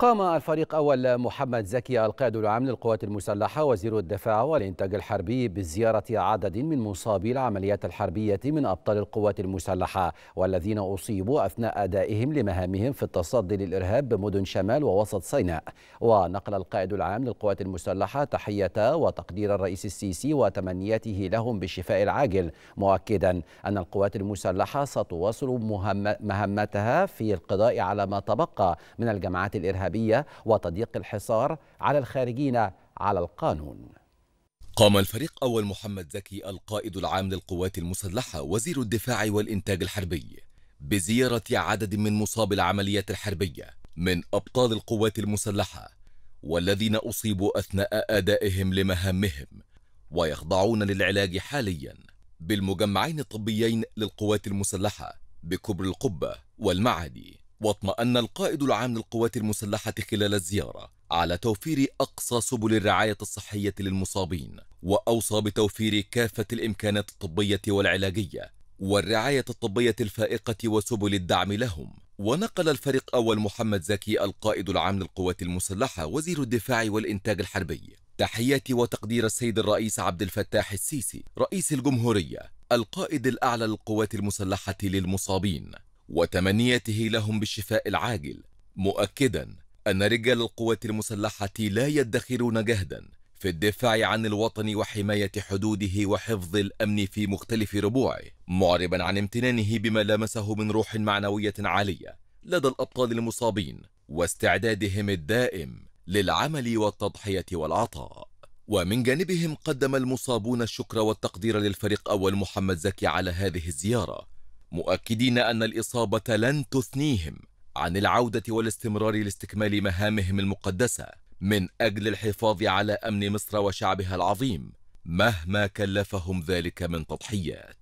قام الفريق أول محمد زكي القائد العام للقوات المسلحة وزير الدفاع والإنتاج الحربي بزيارة عدد من مصابي العمليات الحربية من أبطال القوات المسلحة والذين أصيبوا أثناء أدائهم لمهامهم في التصدي للإرهاب بمدن شمال ووسط سيناء ونقل القائد العام للقوات المسلحة تحية وتقدير الرئيس السيسي وتمنياته لهم بالشفاء العاجل مؤكدا أن القوات المسلحة ستواصل مهمتها في القضاء على ما تبقى من الجماعات الإرهابية الإرهابية وتضييق الحصار على الخارجين على القانون قام الفريق أول محمد زكي القائد العام للقوات المسلحة وزير الدفاع والإنتاج الحربي بزيارة عدد من مصاب العمليات الحربية من أبطال القوات المسلحة والذين أصيبوا أثناء أدائهم لمهامهم ويخضعون للعلاج حاليا بالمجمعين الطبيين للقوات المسلحة بكبر القبة والمعادي واطمأن القائد العام للقوات المسلحة خلال الزيارة على توفير أقصى سبل الرعاية الصحية للمصابين وأوصى بتوفير كافة الإمكانات الطبية والعلاجية والرعاية الطبية الفائقة وسبل الدعم لهم ونقل الفريق أول محمد زكي القائد العام للقوات المسلحة وزير الدفاع والإنتاج الحربي تحياتي وتقدير السيد الرئيس عبد الفتاح السيسي رئيس الجمهورية القائد الأعلى للقوات المسلحة للمصابين وتمنيته لهم بالشفاء العاجل مؤكدا أن رجال القوات المسلحة لا يدخرون جهدا في الدفاع عن الوطن وحماية حدوده وحفظ الأمن في مختلف ربوعه معربا عن امتنانه بما لامسه من روح معنوية عالية لدى الأبطال المصابين واستعدادهم الدائم للعمل والتضحية والعطاء ومن جانبهم قدم المصابون الشكر والتقدير للفريق أول محمد زكي على هذه الزيارة مؤكدين أن الإصابة لن تثنيهم عن العودة والاستمرار لاستكمال مهامهم المقدسة من أجل الحفاظ على أمن مصر وشعبها العظيم مهما كلفهم ذلك من تضحيات